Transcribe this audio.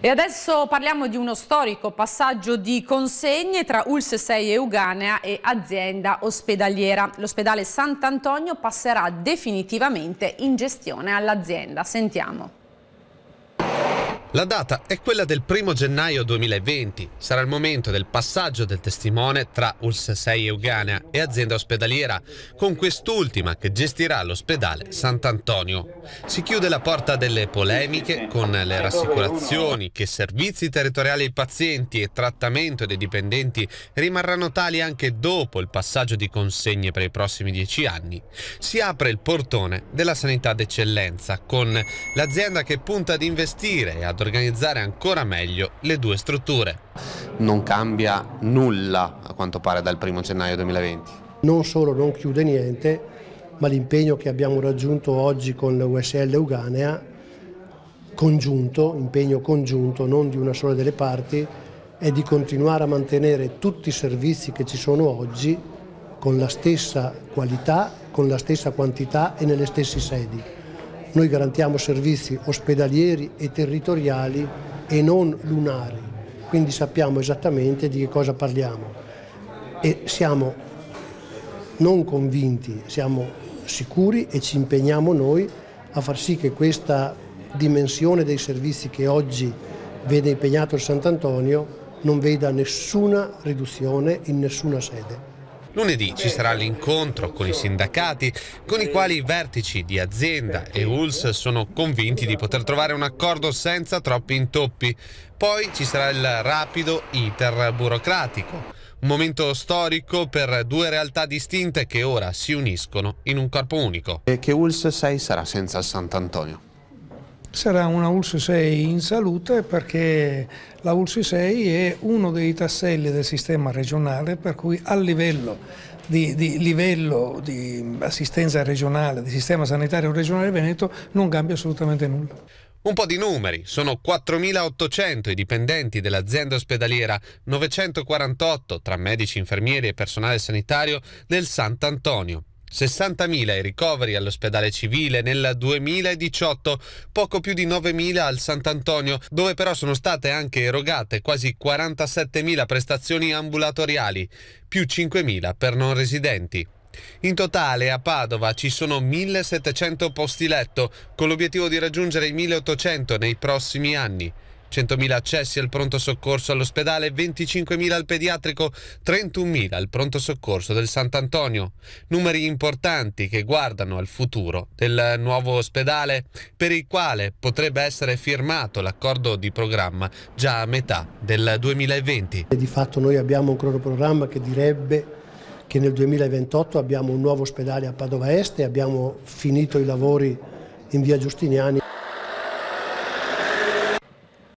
E adesso parliamo di uno storico passaggio di consegne tra ULS 6 Euganea e azienda ospedaliera. L'ospedale Sant'Antonio passerà definitivamente in gestione all'azienda. Sentiamo. La data è quella del 1 gennaio 2020, sarà il momento del passaggio del testimone tra ULS 6 Euganea e azienda ospedaliera, con quest'ultima che gestirà l'ospedale Sant'Antonio. Si chiude la porta delle polemiche con le rassicurazioni che servizi territoriali ai pazienti e trattamento dei dipendenti rimarranno tali anche dopo il passaggio di consegne per i prossimi dieci anni. Si apre il portone della sanità d'eccellenza con l'azienda che punta ad investire e ad organizzare ancora meglio le due strutture. Non cambia nulla a quanto pare dal 1 gennaio 2020. Non solo non chiude niente, ma l'impegno che abbiamo raggiunto oggi con l'USL Uganea, congiunto, impegno congiunto, non di una sola delle parti, è di continuare a mantenere tutti i servizi che ci sono oggi con la stessa qualità, con la stessa quantità e nelle stesse sedi. Noi garantiamo servizi ospedalieri e territoriali e non lunari, quindi sappiamo esattamente di che cosa parliamo e siamo non convinti, siamo sicuri e ci impegniamo noi a far sì che questa dimensione dei servizi che oggi vede impegnato il Sant'Antonio non veda nessuna riduzione in nessuna sede. Lunedì ci sarà l'incontro con i sindacati, con i quali i vertici di azienda e ULS sono convinti di poter trovare un accordo senza troppi intoppi. Poi ci sarà il rapido iter burocratico. Un momento storico per due realtà distinte che ora si uniscono in un corpo unico. E che ULS 6 sarà senza Sant'Antonio sarà una ULSS 6 in salute perché la ULSS 6 è uno dei tasselli del sistema regionale per cui a livello di, di, livello di assistenza regionale, di sistema sanitario regionale Veneto non cambia assolutamente nulla. Un po' di numeri, sono 4.800 i dipendenti dell'azienda ospedaliera, 948 tra medici, infermieri e personale sanitario del Sant'Antonio, 60.000 i ricoveri all'ospedale civile nel 2018, poco più di 9.000 al Sant'Antonio, dove però sono state anche erogate quasi 47.000 prestazioni ambulatoriali, più 5.000 per non residenti. In totale a Padova ci sono 1700 posti letto, con l'obiettivo di raggiungere i 1800 nei prossimi anni. 100.000 accessi al pronto soccorso all'ospedale, 25.000 al pediatrico, 31.000 al pronto soccorso del Sant'Antonio. Numeri importanti che guardano al futuro del nuovo ospedale, per il quale potrebbe essere firmato l'accordo di programma già a metà del 2020. Di fatto noi abbiamo un cronoprogramma che direbbe che nel 2028 abbiamo un nuovo ospedale a Padova Est e abbiamo finito i lavori in via Giustiniani.